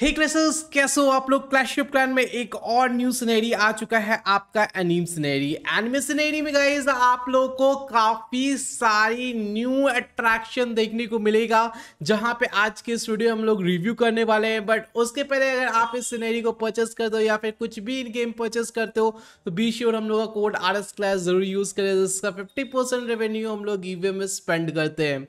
हे क्रेसर्स कैसे हो आप लोग क्लैश ऑफ क्लैन में एक और न्यू सिनेरी आ चुका है आपका एनीम सिनेरी एनिमे सिनेरी में गाइज आप लोग को काफ़ी सारी न्यू अट्रैक्शन देखने को मिलेगा जहां पे आज के इस वीडियो हम लोग रिव्यू करने वाले हैं बट उसके पहले अगर आप इस सिनेरी को परचेस करते हो या फिर कुछ भी इन गेम परचेस करते हो तो बी श्योर हम लोग का कोड आर एस क्लैश जरूर यूज़ करें जिसका फिफ्टी रेवेन्यू हम लोग ई में स्पेंड करते हैं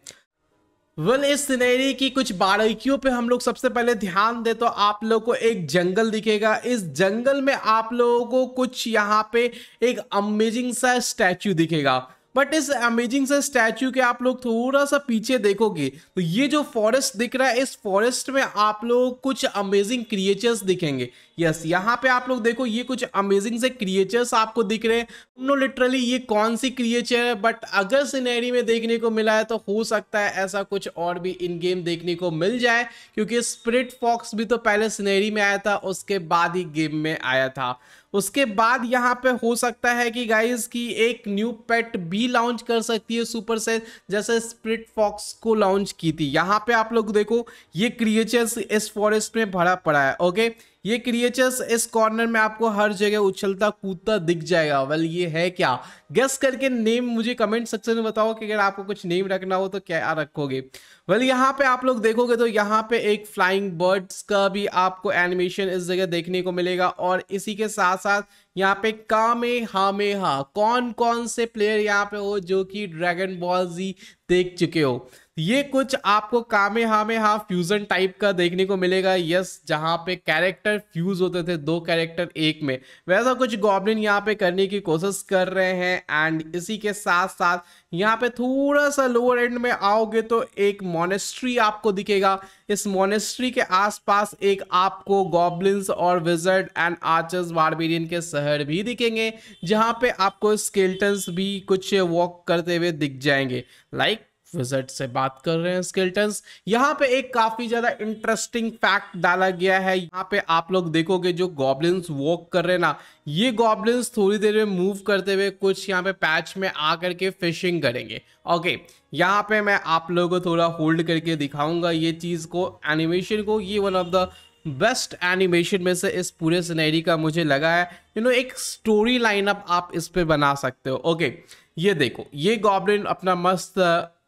वेल इस सिनेरी की कुछ बारीकियों पे हम लोग सबसे पहले ध्यान दे तो आप लोग को एक जंगल दिखेगा इस जंगल में आप लोगों को कुछ यहाँ पे एक अमेजिंग सा स्टैचू दिखेगा बट इस अमेजिंग से स्टैचू के आप लोग थोड़ा सा पीछे देखोगे तो ये जो फॉरेस्ट दिख रहा है इस फॉरेस्ट में आप लोग कुछ अमेजिंग क्रिएचर्स दिखेंगे यस यहाँ पे आप लोग देखो ये कुछ अमेजिंग से क्रिएचर्स आपको दिख रहे हैं नो लिटरली ये कौन सी क्रिएचर है बट अगर सीनेरी में देखने को मिला है तो हो सकता है ऐसा कुछ और भी इन गेम देखने को मिल जाए क्योंकि स्प्रिट फॉक्स भी तो पहले सीनेरी में आया था उसके बाद ही गेम में आया था उसके बाद यहाँ पे हो सकता है कि गाइज की एक न्यू पेट भी लॉन्च कर सकती है सुपर सेल जैसे स्प्रिट फॉक्स को लॉन्च की थी यहाँ पे आप लोग देखो ये क्रिएचर्स इस फॉरेस्ट में भरा पड़ा है ओके ये क्रिएचर्स इस कॉर्नर में आपको हर जगह उछलता कूदता दिख जाएगा वेल ये है क्या गेस करके नेम मुझे कमेंट सेक्शन में बताओ कि अगर आपको कुछ नेम रखना हो तो क्या रखोगे वेल यहाँ पे आप लोग देखोगे तो यहाँ पे एक फ्लाइंग बर्ड्स का भी आपको एनिमेशन इस जगह देखने को मिलेगा और इसी के साथ साथ यहाँ पे कामे हामे हा कौन कौन से प्लेयर यहाँ पे हो जो कि ड्रैगन बॉल जी देख चुके हो ये कुछ आपको कामे हामे हा फ्यूजन टाइप का देखने को मिलेगा यस जहाँ पे कैरेक्टर फ्यूज होते थे दो कैरेक्टर एक में वैसा कुछ गॉबलिन यहाँ पे करने की कोशिश कर रहे हैं एंड इसी के साथ साथ यहाँ पे थोड़ा सा लोअर एंड में आओगे तो एक मोनेस्ट्री आपको दिखेगा इस मोनेस्ट्री के आसपास एक आपको गॉब्लिन और विजर्ड एंड आर्चर्स वारबेरियन के शहर भी दिखेंगे जहाँ पे आपको स्केल्टन्स भी कुछ वॉक करते हुए दिख जाएंगे लाइक विजिट से बात कर रहे हैं स्केल्टन यहाँ पे एक काफी ज्यादा इंटरेस्टिंग फैक्ट डाला गया है यहाँ पे आप लोग देखोगे जो गॉबलिन वॉक कर रहे हैं ना ये गॉबलिन थोड़ी देर में मूव करते हुए कुछ यहाँ पे पैच में आकर के फिशिंग करेंगे ओके यहाँ पे मैं आप लोगों को थोड़ा होल्ड करके दिखाऊंगा ये चीज को एनिमेशन को ये one of the best animation में से इस पूरे सिनेरी का मुझे लगा है यू नो एक स्टोरी लाइनअप आप इस पे बना सकते हो ओके ये देखो ये गॉबलिन अपना मस्त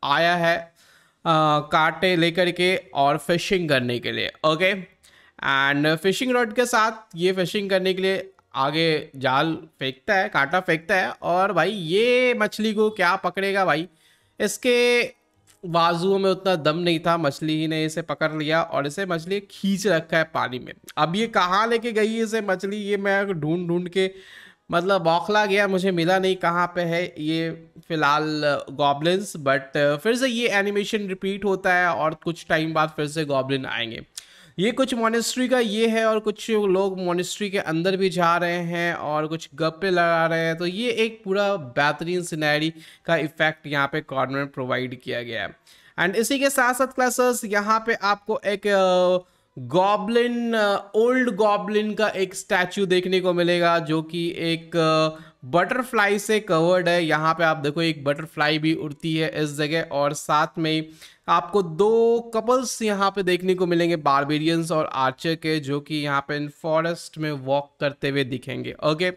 आया है कांटे काटे लेकर के और फिशिंग करने के लिए ओके एंड फिशिंग रॉड के साथ ये फिशिंग करने के लिए आगे जाल फेंकता है कांटा फेंकता है और भाई ये मछली को क्या पकड़ेगा भाई इसके बाजुओं में उतना दम नहीं था मछली ही ने इसे पकड़ लिया और इसे मछली खींच रखा है पानी में अब ये कहाँ लेके गई इसे मछली ये मैं ढूंढ ढूंढ के मतलब बौखला गया मुझे मिला नहीं कहाँ पे है ये फ़िलहाल गॉबलिन्स बट फिर से ये एनिमेशन रिपीट होता है और कुछ टाइम बाद फिर से गॉबलिन आएंगे ये कुछ मोनिस्ट्री का ये है और कुछ लोग मोनिस्ट्री के अंदर भी जा रहे हैं और कुछ गप्पे लगा रहे हैं तो ये एक पूरा बेहतरीन सिनेरी का इफेक्ट यहाँ पे कॉर्नर प्रोवाइड किया गया है एंड इसी के साथ साथ क्लासेस यहाँ पे आपको एक uh, गॉबलिन ओल्ड गॉबलिन का एक स्टैचू देखने को मिलेगा जो कि एक uh, बटरफ्लाई से कवर्ड है यहाँ पे आप देखो एक बटरफ्लाई भी उड़ती है इस जगह और साथ में आपको दो कपल्स यहाँ पे देखने को मिलेंगे बारबेरियंस और आर्चर के जो कि यहाँ पे इन फॉरेस्ट में वॉक करते हुए दिखेंगे ओके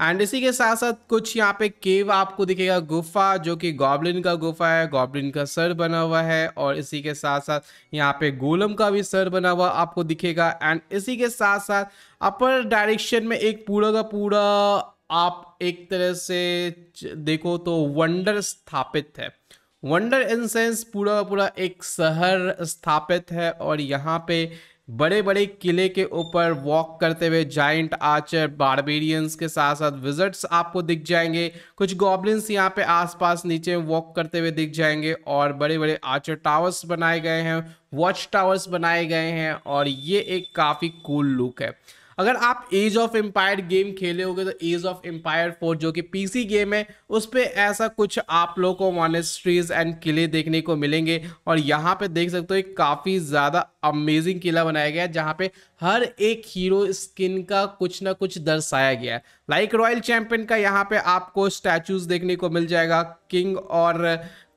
एंड इसी के साथ साथ कुछ यहाँ पे केव आपको दिखेगा गुफा जो कि गॉबलिन का गुफा है गॉबलिन का सर बना हुआ है और इसी के साथ साथ यहाँ पे गोलम का भी सर बना हुआ आपको दिखेगा एंड इसी के साथ साथ अपर डायरेक्शन में एक पूरा का पूरा आप एक तरह से देखो तो वंडर स्थापित है वंडर इन सेंस पूरा पूरा एक शहर स्थापित है और यहाँ पे बड़े बड़े किले के ऊपर वॉक करते हुए जाइंट आर्चर बारबेरियंस के साथ साथ विजर्ट्स आपको दिख जाएंगे कुछ गॉबलिन्स यहाँ पे आसपास नीचे वॉक करते हुए दिख जाएंगे और बड़े बड़े आर्चर टावर्स बनाए गए हैं वॉच टावर्स बनाए गए हैं और ये एक काफ़ी कूल लुक है अगर आप एज ऑफ एम्पायर गेम खेले होगे तो एज ऑफ एम्पायर फोर जो कि पीसी गेम है उस पर ऐसा कुछ आप लोगों को मॉनेस्ट्रीज एंड किले देखने को मिलेंगे और यहाँ पे देख सकते हो एक काफ़ी ज़्यादा अमेजिंग किला बनाया गया है जहाँ पे हर एक हीरो स्किन का कुछ ना कुछ दर्शाया गया है लाइक रॉयल चैंपियन का यहाँ पे आपको स्टैचूज देखने को मिल जाएगा किंग और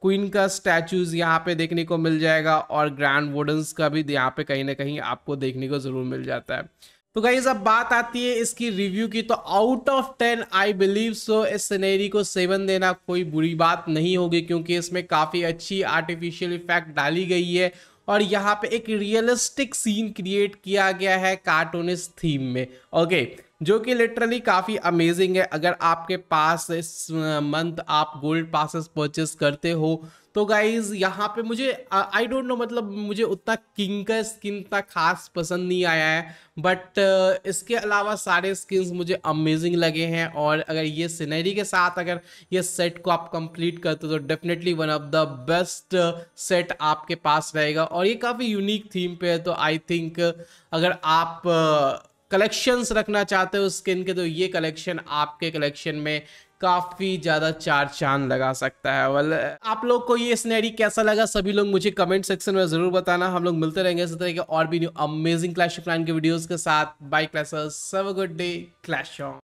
क्वीन का स्टैचूज यहाँ पे देखने को मिल जाएगा और ग्रैंड वोडन्स का भी यहाँ पे कहीं ना कहीं आपको देखने को ज़रूर मिल जाता है तो गाइज अब बात आती है इसकी रिव्यू की तो out of ten I believe so इस सिनेरी को सेवन देना कोई बुरी बात नहीं होगी क्योंकि इसमें काफ़ी अच्छी आर्टिफिशियल इफेक्ट डाली गई है और यहाँ पे एक रियलिस्टिक सीन क्रिएट किया गया है कार्टूनिस्ट थीम में ओके जो कि लिटरली काफ़ी अमेजिंग है अगर आपके पास इस मंथ आप गोल्ड पासिस परचेस करते हो तो गाइज यहाँ पे मुझे आई डोंट नो मतलब मुझे उतना किंग का स्किन इतना खास पसंद नहीं आया है बट uh, इसके अलावा सारे स्किन्स मुझे अमेजिंग लगे हैं और अगर ये सीनरी के साथ अगर ये सेट को आप कंप्लीट करते हो तो definitely one of the best set आपके पास रहेगा और ये काफ़ी यूनिक थीम पे है तो आई थिंक uh, अगर आप uh, कलेक्शंस रखना चाहते हो स्किन के तो ये कलेक्शन आपके कलेक्शन में काफ़ी ज़्यादा चार चांद लगा सकता है वाले आप लोग को ये स्नैरी कैसा लगा सभी लोग मुझे कमेंट सेक्शन में ज़रूर बताना हम लोग मिलते रहेंगे इस तरह के और भी न्यू अमेजिंग क्लैश प्लान के वीडियोस के साथ bye clashers good day clash